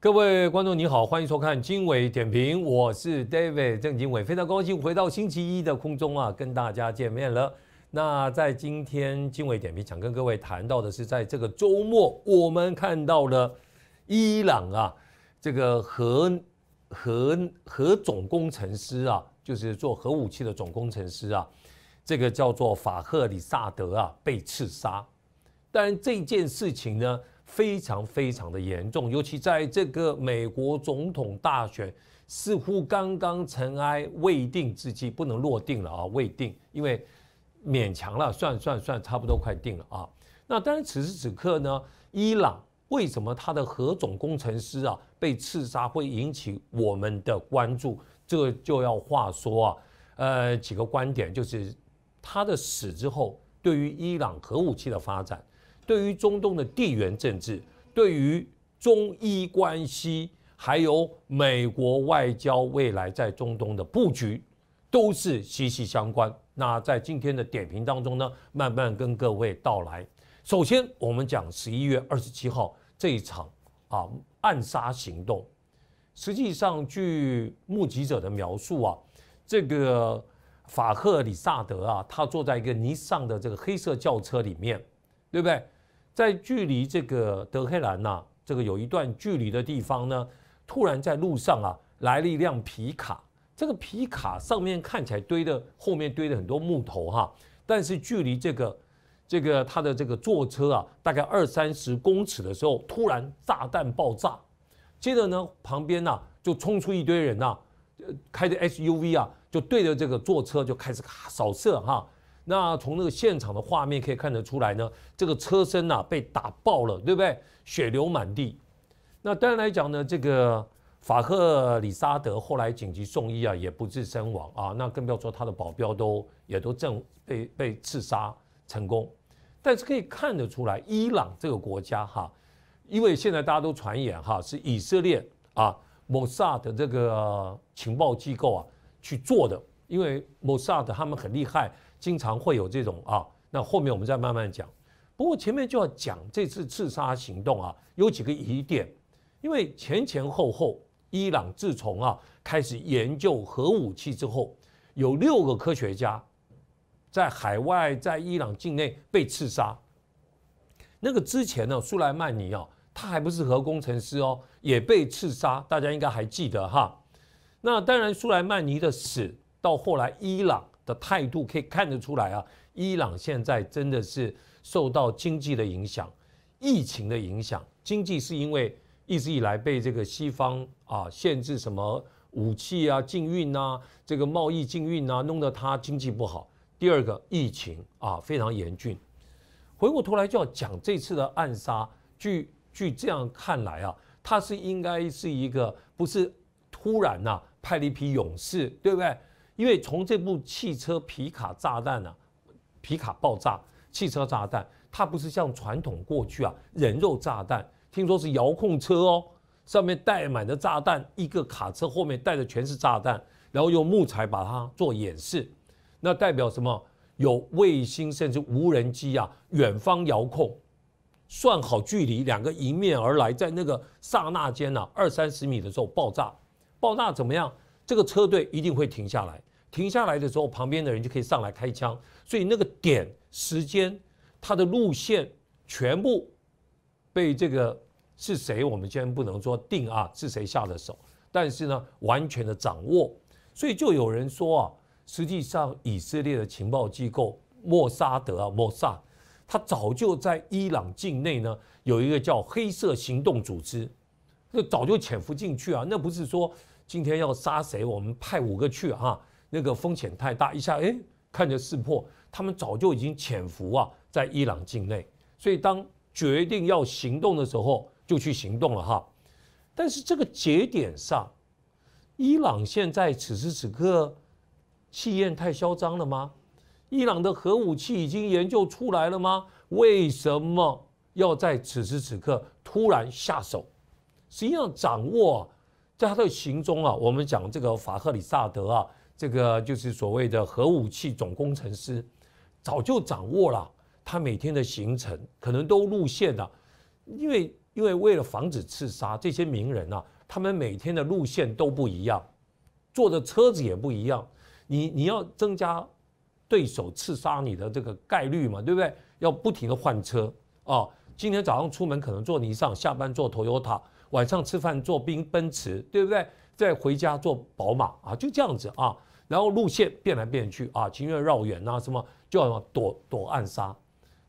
各位观众，你好，欢迎收看《经纬点评》，我是 David 郑经纬，非常高兴回到星期一的空中啊，跟大家见面了。那在今天《经纬点评》想跟各位谈到的是，在这个周末我们看到的伊朗啊，这个核核核总工程师啊，就是做核武器的总工程师啊，这个叫做法赫里萨德啊，被刺杀。但这件事情呢？非常非常的严重，尤其在这个美国总统大选似乎刚刚尘埃未定之际，不能落定了啊，未定，因为勉强了，算算算，差不多快定了啊。那当然，此时此刻呢，伊朗为什么他的核总工程师啊被刺杀会引起我们的关注？这就要话说啊，呃，几个观点就是，他的死之后，对于伊朗核武器的发展。对于中东的地缘政治，对于中伊关系，还有美国外交未来在中东的布局，都是息息相关。那在今天的点评当中呢，慢慢跟各位道来。首先，我们讲十一月二十七号这一场啊暗杀行动。实际上，据目击者的描述啊，这个法赫里萨德啊，他坐在一个尼桑的这个黑色轿车里面，对不对？在距离这个德黑兰呐，这个有一段距离的地方呢，突然在路上啊来了一辆皮卡，这个皮卡上面看起来堆的后面堆的很多木头哈，但是距离这个这个他的这个坐车啊大概二三十公尺的时候，突然炸弹爆炸，接着呢旁边呐就冲出一堆人呐，开着 SUV 啊就对着这个坐车就开始扫射哈。那从那个现场的画面可以看得出来呢，这个车身呐被打爆了，对不对？血流满地。那当然来讲呢，这个法赫里沙德后来紧急送医啊，也不治身亡啊。那更不要说他的保镖都也都正被被刺杀成功。但是可以看得出来，伊朗这个国家哈，因为现在大家都传言哈，是以色列啊，m 萨的这个情报机构啊去做的，因为 m 萨的他们很厉害。经常会有这种啊，那后面我们再慢慢讲。不过前面就要讲这次刺杀行动啊，有几个疑点，因为前前后后，伊朗自从啊开始研究核武器之后，有六个科学家在海外、在伊朗境内被刺杀。那个之前呢，苏莱曼尼啊，他还不是核工程师哦，也被刺杀，大家应该还记得哈。那当然，苏莱曼尼的死到后来伊朗。的态度可以看得出来啊，伊朗现在真的是受到经济的影响，疫情的影响。经济是因为一直以来被这个西方啊限制什么武器啊、禁运啊，这个贸易禁运啊，弄得它经济不好。第二个疫情啊非常严峻。回过头来就要讲这次的暗杀，据据这样看来啊，它是应该是一个不是突然呐派了一批勇士，对不对？因为从这部汽车、皮卡炸弹啊，皮卡爆炸、汽车炸弹，它不是像传统过去啊人肉炸弹。听说是遥控车哦，上面带满的炸弹，一个卡车后面带的全是炸弹，然后用木材把它做掩饰。那代表什么？有卫星甚至无人机啊，远方遥控，算好距离，两个迎面而来，在那个刹那间呢，二三十米的时候爆炸。爆炸怎么样？这个车队一定会停下来。停下来的时候，旁边的人就可以上来开枪。所以那个点时间，它的路线全部被这个是谁，我们先不能说定啊，是谁下的手？但是呢，完全的掌握。所以就有人说啊，实际上以色列的情报机构莫萨德啊，莫萨，他早就在伊朗境内呢有一个叫黑色行动组织，那早就潜伏进去啊。那不是说今天要杀谁，我们派五个去啊。那个风险太大，一下哎，看着识破，他们早就已经潜伏啊在伊朗境内，所以当决定要行动的时候，就去行动了哈。但是这个节点上，伊朗现在此时此刻气焰太嚣张了吗？伊朗的核武器已经研究出来了吗？为什么要在此时此刻突然下手？实际上，掌握在他的行踪啊。我们讲这个法赫里萨德啊。这个就是所谓的核武器总工程师，早就掌握了他每天的行程，可能都路线了。因为因为为了防止刺杀这些名人啊，他们每天的路线都不一样，坐的车子也不一样。你你要增加对手刺杀你的这个概率嘛，对不对？要不停的换车啊！今天早上出门可能坐尼桑，下班坐 Toyota，晚上吃饭坐宾奔驰，对不对？再回家坐宝马啊，就这样子啊。然后路线变来变去啊，情愿绕远呐，什么要躲躲暗杀？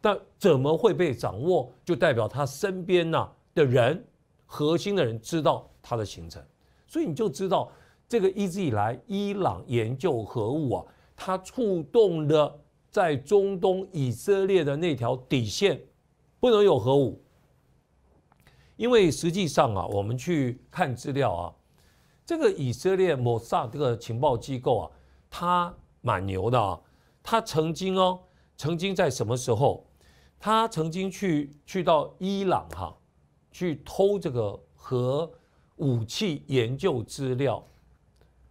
但怎么会被掌握？就代表他身边呐的人，核心的人知道他的行程，所以你就知道这个一直以来伊朗研究核武啊，它触动了在中东以色列的那条底线，不能有核武，因为实际上啊，我们去看资料啊。这个以色列摩萨这个情报机构啊，他蛮牛的啊。他曾经哦，曾经在什么时候？他曾经去去到伊朗哈，去偷这个核武器研究资料，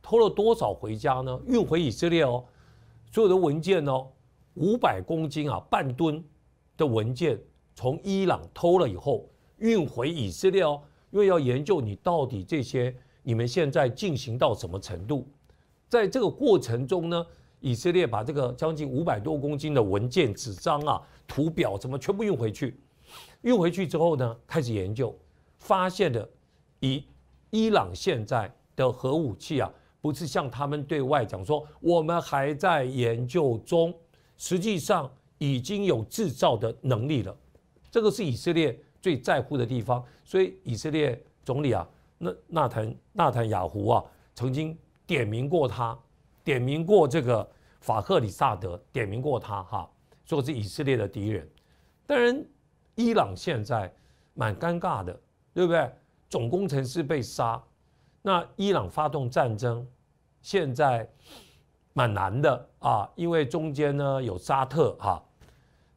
偷了多少回家呢？运回以色列哦，所有的文件哦，五百公斤啊，半吨的文件从伊朗偷了以后，运回以色列哦，因为要研究你到底这些。你们现在进行到什么程度？在这个过程中呢，以色列把这个将近五百多公斤的文件、纸张啊、图表，什么全部运回去？运回去之后呢，开始研究，发现了以伊朗现在的核武器啊，不是像他们对外讲说我们还在研究中，实际上已经有制造的能力了。这个是以色列最在乎的地方，所以以色列总理啊。那纳坦纳坦雅胡啊，曾经点名过他，点名过这个法赫里萨德，点名过他哈，说是以色列的敌人。当然，伊朗现在蛮尴尬的，对不对？总工程师被杀，那伊朗发动战争，现在蛮难的啊，因为中间呢有沙特哈，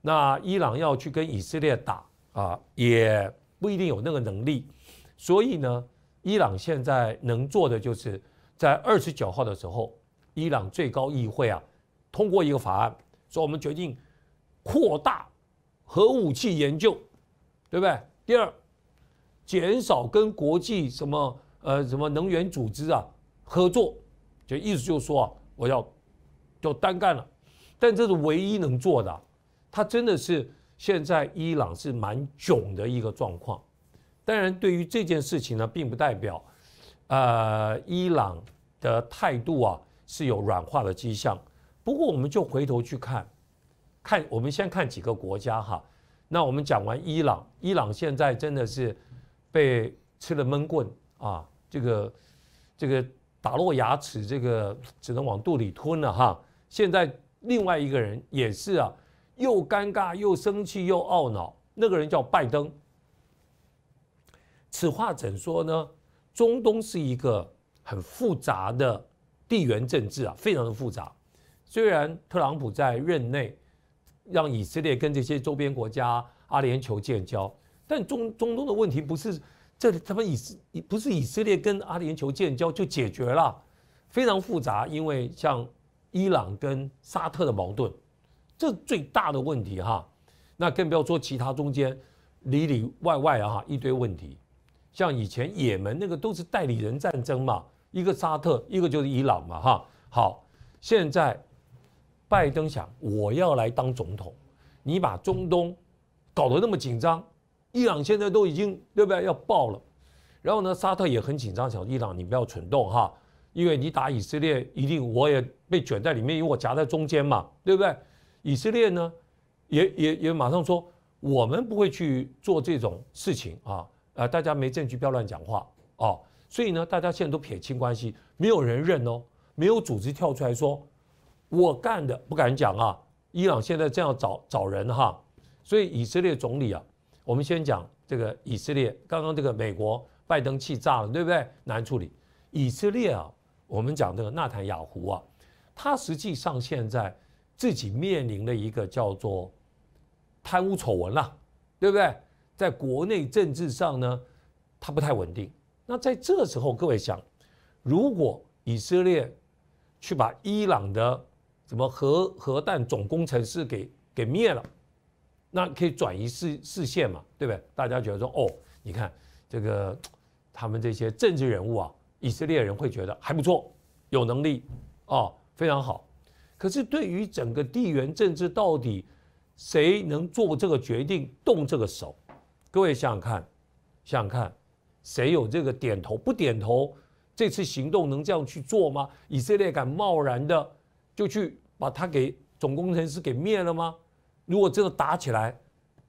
那伊朗要去跟以色列打啊，也不一定有那个能力，所以呢。伊朗现在能做的，就是在二十九号的时候，伊朗最高议会啊通过一个法案，说我们决定扩大核武器研究，对不对？第二，减少跟国际什么呃什么能源组织啊合作，就意思就是说啊，我要就单干了。但这是唯一能做的。他真的是现在伊朗是蛮囧的一个状况。当然，对于这件事情呢，并不代表，呃，伊朗的态度啊是有软化的迹象。不过，我们就回头去看看，我们先看几个国家哈。那我们讲完伊朗，伊朗现在真的是被吃了闷棍啊，这个这个打落牙齿，这个只能往肚里吞了哈。现在另外一个人也是啊，又尴尬又生气又懊恼，那个人叫拜登。此话怎说呢？中东是一个很复杂的地缘政治啊，非常的复杂。虽然特朗普在任内让以色列跟这些周边国家、阿联酋建交，但中中东的问题不是这他们以不是以色列跟阿联酋建交就解决了，非常复杂。因为像伊朗跟沙特的矛盾，这最大的问题哈，那更不要说其他中间里里外外啊一堆问题。像以前也门那个都是代理人战争嘛，一个沙特，一个就是伊朗嘛，哈。好，现在，拜登想我要来当总统，你把中东搞得那么紧张，伊朗现在都已经对不对要爆了，然后呢，沙特也很紧张，想伊朗你不要蠢动哈，因为你打以色列一定我也被卷在里面，因为我夹在中间嘛，对不对？以色列呢，也也也马上说我们不会去做这种事情啊。呃，大家没证据，不要乱讲话哦。所以呢，大家现在都撇清关系，没有人认哦，没有组织跳出来说我干的，不敢讲啊。伊朗现在这样找找人哈，所以以色列总理啊，我们先讲这个以色列。刚刚这个美国拜登气炸了，对不对？难处理。以色列啊，我们讲这个纳坦雅胡啊，他实际上现在自己面临了一个叫做贪污丑闻了，对不对？在国内政治上呢，它不太稳定。那在这时候，各位想，如果以色列去把伊朗的什么核核弹总工程师给给灭了，那可以转移视视线嘛？对不对？大家觉得说，哦，你看这个他们这些政治人物啊，以色列人会觉得还不错，有能力啊，非常好。可是对于整个地缘政治，到底谁能做这个决定，动这个手？各位想想看，想想看，谁有这个点头不点头？这次行动能这样去做吗？以色列敢贸然的就去把他给总工程师给灭了吗？如果真的打起来，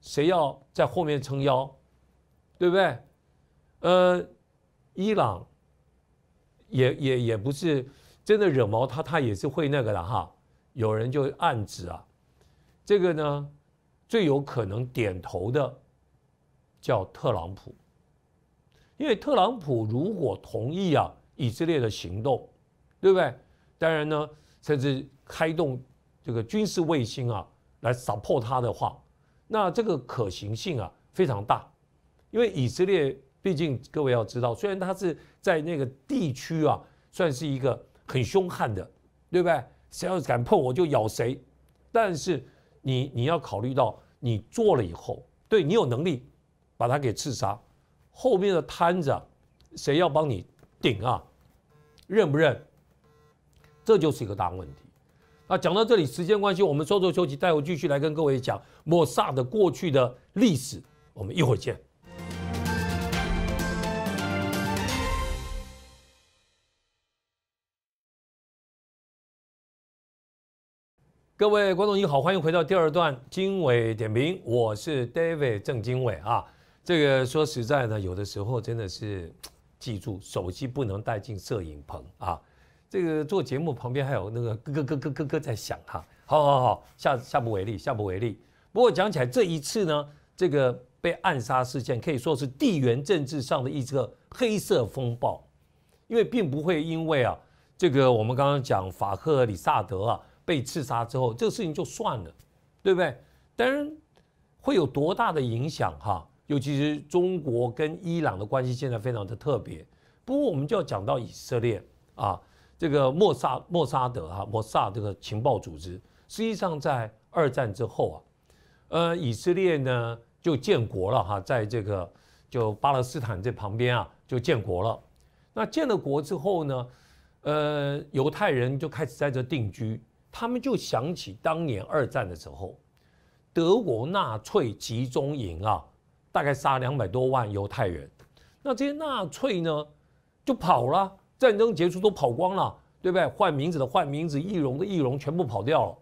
谁要在后面撑腰，对不对？呃，伊朗也也也不是真的惹毛他，他也是会那个的哈。有人就暗指啊，这个呢，最有可能点头的。叫特朗普，因为特朗普如果同意啊，以色列的行动，对不对？当然呢，甚至开动这个军事卫星啊，来扫破他的话，那这个可行性啊非常大。因为以色列毕竟各位要知道，虽然他是在那个地区啊，算是一个很凶悍的，对不对？谁要敢碰我就咬谁。但是你你要考虑到，你做了以后，对你有能力。把他给刺杀，后面的摊子谁要帮你顶啊？认不认？这就是一个大问题。那讲到这里，时间关系，我们稍作休息，待会继续来跟各位讲莫萨的过去的历史。我们一会儿见。各位观众，你好，欢迎回到第二段经纬点评，我是 David 郑经纬啊。这个说实在呢，有的时候真的是记住手机不能带进摄影棚啊！这个做节目旁边还有那个咯咯咯咯咯咯在响哈，好好好，下下不为例，下不为例。不过讲起来，这一次呢，这个被暗杀事件可以说是地缘政治上的一个黑色风暴，因为并不会因为啊，这个我们刚刚讲法克里萨德啊被刺杀之后，这个事情就算了，对不对？当然会有多大的影响哈？尤其是中国跟伊朗的关系现在非常的特别，不过我们就要讲到以色列啊，这个莫萨莫萨德哈莫萨这个情报组织，实际上在二战之后啊，呃以色列呢就建国了哈，在这个就巴勒斯坦这旁边啊就建国了。那建了国之后呢，呃犹太人就开始在这定居，他们就想起当年二战的时候德国纳粹集中营啊。大概杀两百多万犹太人，那这些纳粹呢，就跑了。战争结束都跑光了，对不对？换名字的换名字，易容的易容，全部跑掉了。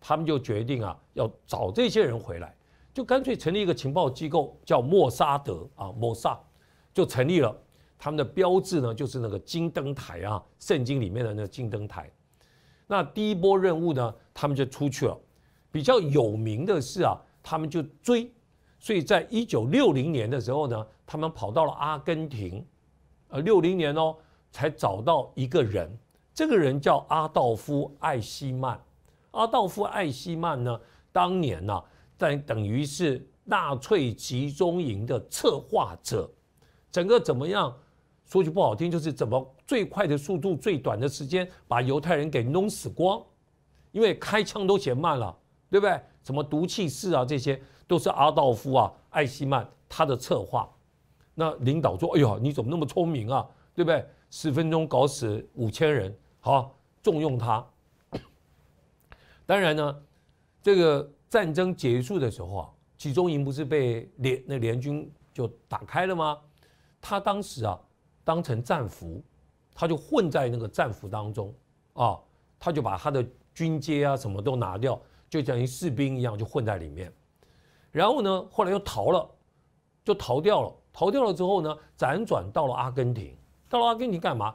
他们就决定啊，要找这些人回来，就干脆成立一个情报机构，叫莫沙德啊，莫萨，就成立了。他们的标志呢，就是那个金灯台啊，圣经里面的那个金灯台。那第一波任务呢，他们就出去了。比较有名的是啊，他们就追。所以在一九六零年的时候呢，他们跑到了阿根廷，呃，六零年哦，才找到一个人，这个人叫阿道夫·艾希曼。阿道夫·艾希曼呢，当年呢，在等于是纳粹集中营的策划者，整个怎么样？说句不好听，就是怎么最快的速度、最短的时间把犹太人给弄死光，因为开枪都嫌慢了，对不对？什么毒气室啊这些。都是阿道夫啊，艾希曼他的策划。那领导说：“哎呦，你怎么那么聪明啊？对不对？十分钟搞死五千人，好重用他。”当然呢，这个战争结束的时候啊，集中营不是被联那联军就打开了吗？他当时啊，当成战俘，他就混在那个战俘当中啊，他就把他的军阶啊什么都拿掉，就等于士兵一样，就混在里面。然后呢，后来又逃了，就逃掉了。逃掉了之后呢，辗转到了阿根廷。到了阿根廷干嘛？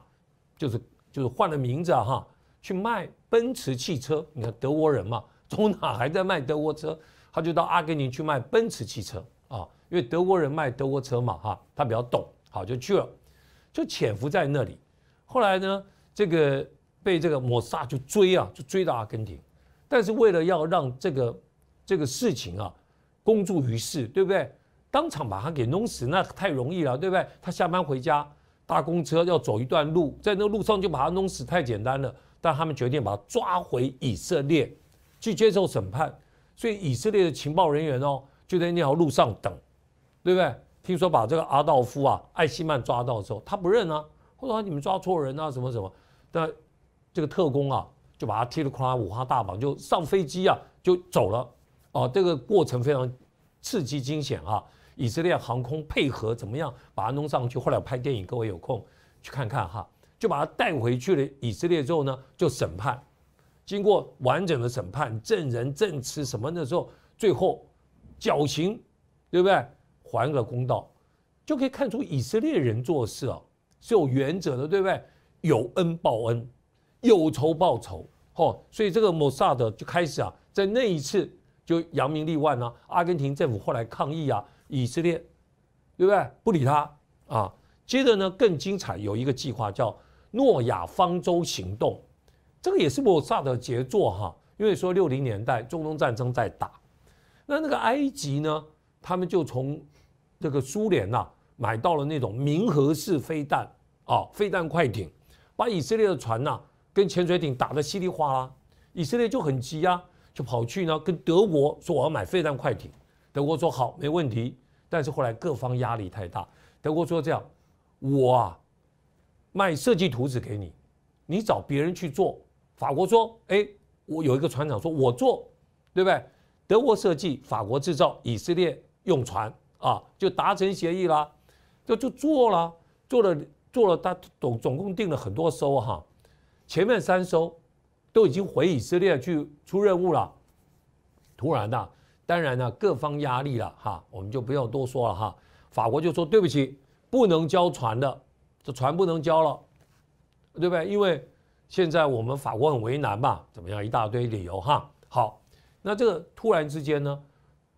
就是就是换了名字哈，去卖奔驰汽车。你看德国人嘛，从哪还在卖德国车，他就到阿根廷去卖奔驰汽车啊。因为德国人卖德国车嘛哈，他比较懂，好就去了，就潜伏在那里。后来呢，这个被这个摩萨就追啊，就追到阿根廷。但是为了要让这个这个事情啊。公诸于世，对不对？当场把他给弄死，那太容易了，对不对？他下班回家，搭公车要走一段路，在那路上就把他弄死，太简单了。但他们决定把他抓回以色列去接受审判。所以以色列的情报人员哦，就在那条路上等，对不对？听说把这个阿道夫啊、艾希曼抓到的时候，他不认啊，或者说你们抓错人啊，什么什么。那这个特工啊，就把他踢得哐啦五花大绑，就上飞机啊，就走了。哦，这个过程非常刺激惊险啊！以色列航空配合怎么样把它弄上去？后来拍电影，各位有空去看看哈，就把他带回去了以色列之后呢，就审判，经过完整的审判，证人证词什么，的时候最后绞刑，对不对？还了公道，就可以看出以色列人做事啊是有原则的，对不对？有恩报恩，有仇报仇，哦，所以这个摩萨德就开始啊，在那一次。就扬名立万呐！阿根廷政府后来抗议啊，以色列，对不对？不理他啊。接着呢，更精彩，有一个计划叫“诺亚方舟行动”，这个也是莫萨的杰作哈。因为说六零年代中东战争在打，那那个埃及呢，他们就从这个苏联呐买到了那种民和式飞弹啊，飞弹快艇，把以色列的船呐跟潜水艇打得稀里哗啦，以色列就很急啊。就跑去呢，跟德国说我要买飞弹快艇，德国说好没问题，但是后来各方压力太大，德国说这样，我啊卖设计图纸给你，你找别人去做。法国说，哎，我有一个船长说我做，对不对？德国设计，法国制造，以色列用船啊，就达成协议啦，就就做了，做了做了，他总总共订了很多艘哈，前面三艘。都已经回以色列去出任务了，突然啊，当然呢，各方压力了哈，我们就不用多说了哈。法国就说对不起，不能交船的，这船不能交了，对不对？因为现在我们法国很为难嘛，怎么样？一大堆理由哈。好，那这个突然之间呢，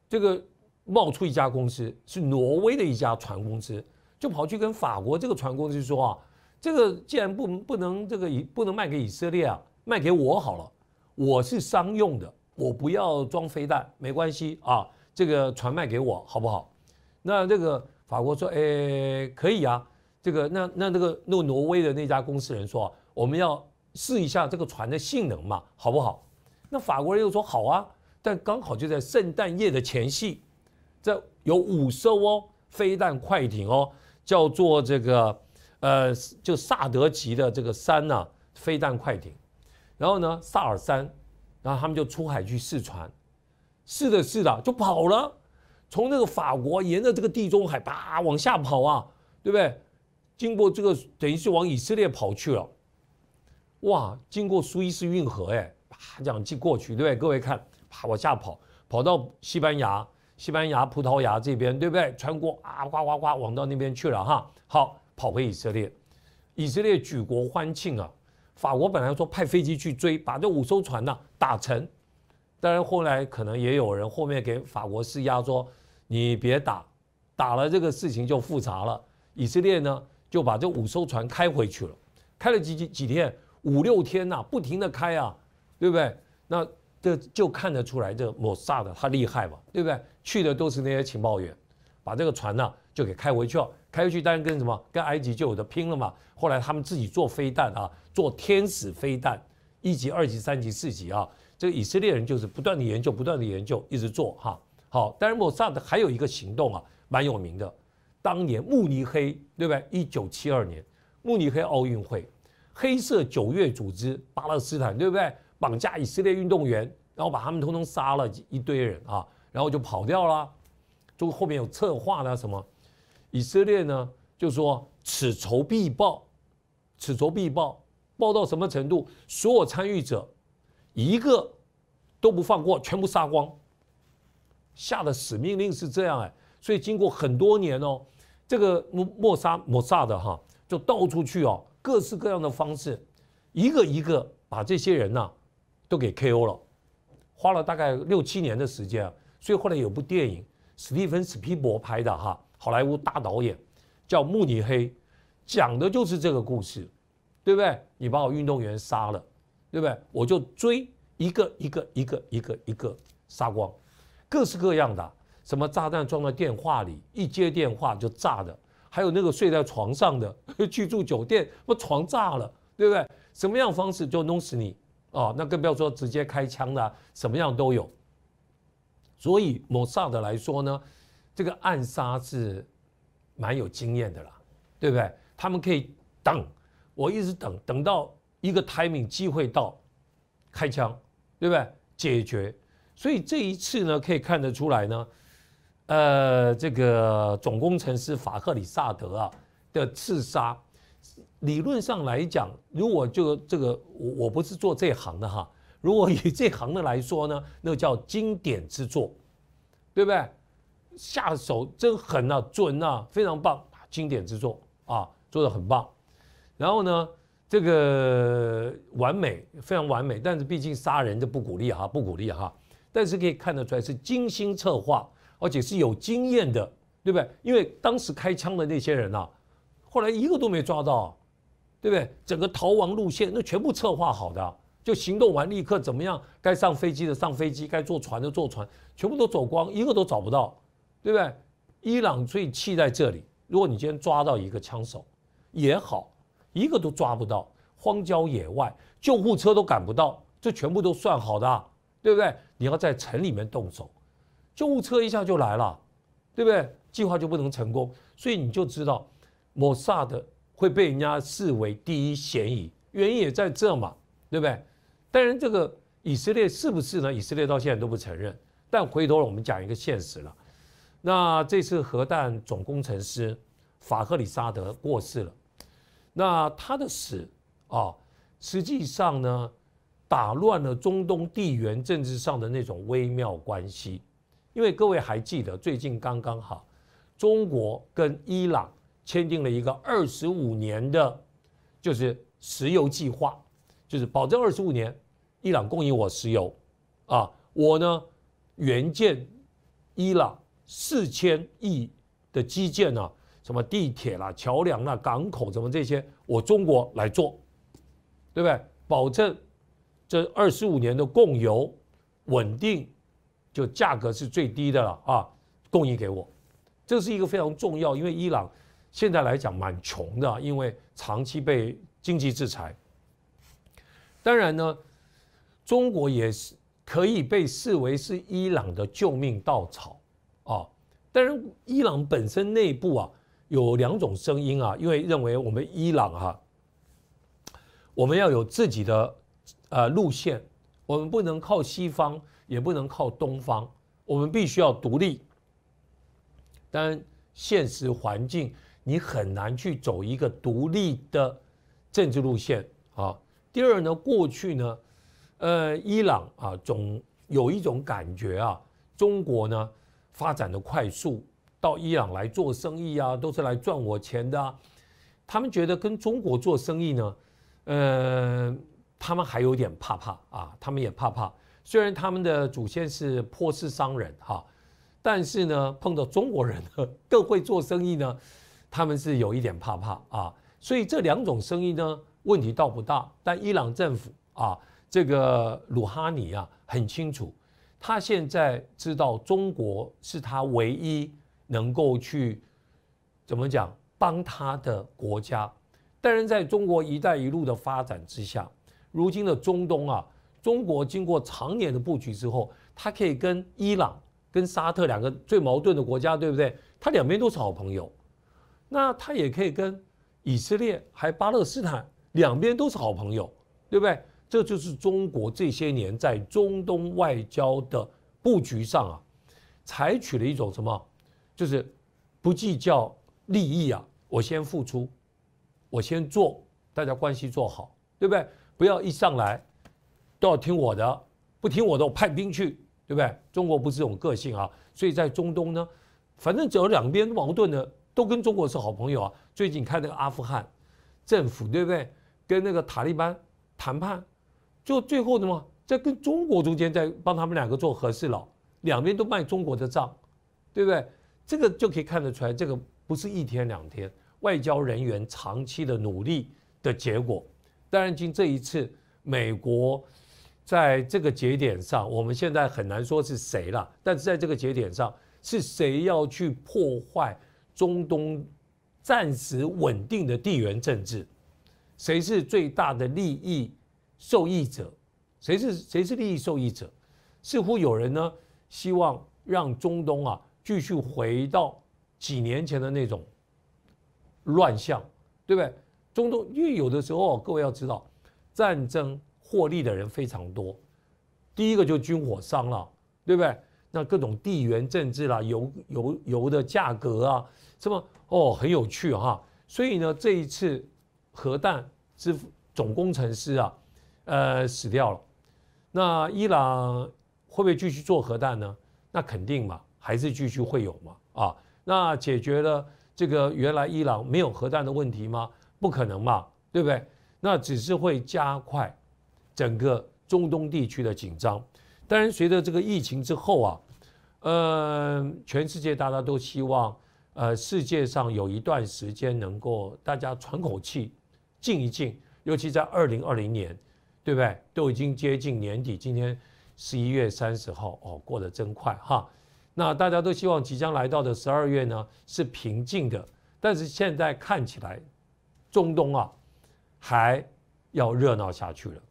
这个冒出一家公司，是挪威的一家船公司，就跑去跟法国这个船公司说啊，这个既然不不能这个以不能卖给以色列啊。卖给我好了，我是商用的，我不要装飞弹，没关系啊。这个船卖给我好不好？那这个法国说，哎，可以啊。这个那那那个那挪威的那家公司人说，我们要试一下这个船的性能嘛，好不好？那法国人又说好啊。但刚好就在圣诞夜的前夕，这有五艘哦飞弹快艇哦，叫做这个呃就萨德级的这个三呢飞弹快艇。然后呢，萨尔山，然后他们就出海去试船，试的试的就跑了，从那个法国沿着这个地中海啪往下跑啊，对不对？经过这个等于是往以色列跑去了，哇，经过苏伊士运河，哎，样就过去，对不对？各位看，啪往下跑，跑到西班牙、西班牙、葡萄牙这边，对不对？穿过啊呱呱呱往到那边去了哈，好，跑回以色列，以色列举国欢庆啊。法国本来说派飞机去追，把这五艘船呢打沉，当然后来可能也有人后面给法国施压说，你别打，打了这个事情就复杂了。以色列呢就把这五艘船开回去了，开了几几几天，五六天呐，不停的开啊，对不对？那这就看得出来这 m 萨的他厉害嘛，对不对？去的都是那些情报员，把这个船呢就给开回去了。开出去当然跟什么跟埃及就有的拼了嘛。后来他们自己做飞弹啊，做天使飞弹，一级、二级、三级、四级啊。这个以色列人就是不断的研究，不断的研究，一直做哈。好，但是莫萨的还有一个行动啊，蛮有名的。当年慕尼黑对不对？一九七二年慕尼黑奥运会，黑色九月组织巴勒斯坦对不对？绑架以色列运动员，然后把他们通通杀了一堆人啊，然后就跑掉了。就后面有策划的什么？以色列呢，就说此仇必报，此仇必报，报到什么程度？所有参与者一个都不放过，全部杀光。下的死命令是这样哎，所以经过很多年哦，这个莫莫杀莫萨的哈，就到处去哦，各式各样的方式，一个一个把这些人呐都给 K.O. 了，花了大概六七年的时间。所以后来有部电影，史蒂芬史皮伯拍的哈。好莱坞大导演叫慕尼黑，讲的就是这个故事，对不对？你把我运动员杀了，对不对？我就追一个一个一个一个一个杀光，各式各样的，什么炸弹装在电话里，一接电话就炸的；还有那个睡在床上的，去住酒店，我床炸了，对不对？什么样方式就弄死你啊？那更不要说直接开枪的，什么样都有。所以某萨德来说呢？这个暗杀是蛮有经验的啦，对不对？他们可以等，我一直等等到一个 timing 机会到，开枪，对不对？解决。所以这一次呢，可以看得出来呢，呃，这个总工程师法克里萨德啊的刺杀，理论上来讲，如果就这个我我不是做这行的哈，如果以这行的来说呢，那叫经典之作，对不对？下手真狠呐，准呐，非常棒，经典之作啊，做的很棒。然后呢，这个完美非常完美，但是毕竟杀人就不鼓励哈，不鼓励哈。但是可以看得出来是精心策划，而且是有经验的，对不对？因为当时开枪的那些人呐，后来一个都没抓到，对不对？整个逃亡路线那全部策划好的，就行动完立刻怎么样？该上飞机的上飞机，该坐船的坐船，全部都走光，一个都找不到。对不对？伊朗最气在这里。如果你今天抓到一个枪手，也好，一个都抓不到，荒郊野外，救护车都赶不到，这全部都算好的，对不对？你要在城里面动手，救护车一下就来了，对不对？计划就不能成功，所以你就知道，摩萨德会被人家视为第一嫌疑，原因也在这嘛，对不对？但是这个以色列是不是呢？以色列到现在都不承认。但回头我们讲一个现实了。那这次核弹总工程师法赫里沙德过世了，那他的死啊，实际上呢，打乱了中东地缘政治上的那种微妙关系。因为各位还记得，最近刚刚好，中国跟伊朗签订了一个二十五年的，就是石油计划，就是保证二十五年伊朗供应我石油，啊，我呢援建伊朗。四千亿的基建啊，什么地铁啦、桥梁啦、港口，什么这些，我中国来做，对不对？保证这二十五年的供油稳定，就价格是最低的了啊，供应给我，这是一个非常重要。因为伊朗现在来讲蛮穷的，因为长期被经济制裁。当然呢，中国也是可以被视为是伊朗的救命稻草。啊，但是伊朗本身内部啊有两种声音啊，因为认为我们伊朗哈，我们要有自己的呃路线，我们不能靠西方，也不能靠东方，我们必须要独立。但现实环境，你很难去走一个独立的政治路线啊。第二呢，过去呢，呃，伊朗啊，总有一种感觉啊，中国呢。发展的快速，到伊朗来做生意啊，都是来赚我钱的。他们觉得跟中国做生意呢，呃，他们还有点怕怕啊，他们也怕怕。虽然他们的祖先是波斯商人哈，但是呢，碰到中国人呢，更会做生意呢，他们是有一点怕怕啊。所以这两种生意呢，问题倒不大。但伊朗政府啊，这个鲁哈尼啊，很清楚。他现在知道中国是他唯一能够去怎么讲帮他的国家，但是在中国“一带一路”的发展之下，如今的中东啊，中国经过长年的布局之后，他可以跟伊朗、跟沙特两个最矛盾的国家，对不对？他两边都是好朋友，那他也可以跟以色列、还巴勒斯坦两边都是好朋友，对不对？这就是中国这些年在中东外交的布局上啊，采取了一种什么，就是不计较利益啊，我先付出，我先做，大家关系做好，对不对？不要一上来都要听我的，不听我的我派兵去，对不对？中国不是这种个性啊，所以在中东呢，反正只要两边矛盾的都跟中国是好朋友啊。最近看那个阿富汗政府，对不对？跟那个塔利班谈判。就最后的嘛，在跟中国中间在帮他们两个做和事佬，两边都卖中国的账，对不对？这个就可以看得出来，这个不是一天两天，外交人员长期的努力的结果。当然，今这一次美国在这个节点上，我们现在很难说是谁了。但是在这个节点上，是谁要去破坏中东暂时稳定的地缘政治？谁是最大的利益？受益者，谁是谁是利益受益者？似乎有人呢，希望让中东啊继续回到几年前的那种乱象，对不对？中东因为有的时候，各位要知道，战争获利的人非常多。第一个就军火商了，对不对？那各种地缘政治啦，油油油的价格啊，什么哦，很有趣哈。所以呢，这一次核弹之总工程师啊。呃，死掉了，那伊朗会不会继续做核弹呢？那肯定嘛，还是继续会有嘛？啊，那解决了这个原来伊朗没有核弹的问题吗？不可能嘛，对不对？那只是会加快整个中东地区的紧张。当然，随着这个疫情之后啊，呃，全世界大家都希望，呃，世界上有一段时间能够大家喘口气，静一静，尤其在二零二零年。对不对？都已经接近年底，今天十一月三十号，哦，过得真快哈。那大家都希望即将来到的十二月呢是平静的，但是现在看起来，中东啊还要热闹下去了。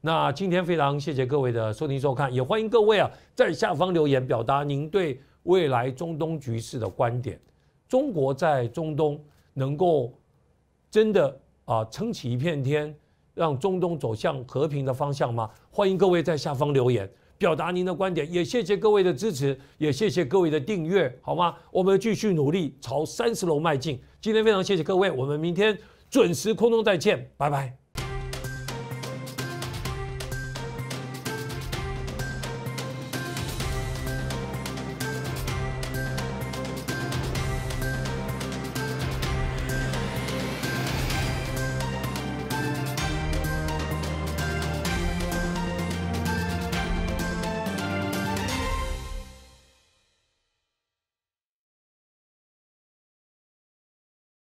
那今天非常谢谢各位的收听收看，也欢迎各位啊在下方留言表达您对未来中东局势的观点。中国在中东能够真的啊撑起一片天。让中东走向和平的方向吗？欢迎各位在下方留言表达您的观点，也谢谢各位的支持，也谢谢各位的订阅，好吗？我们继续努力朝三十楼迈进。今天非常谢谢各位，我们明天准时空中再见，拜拜。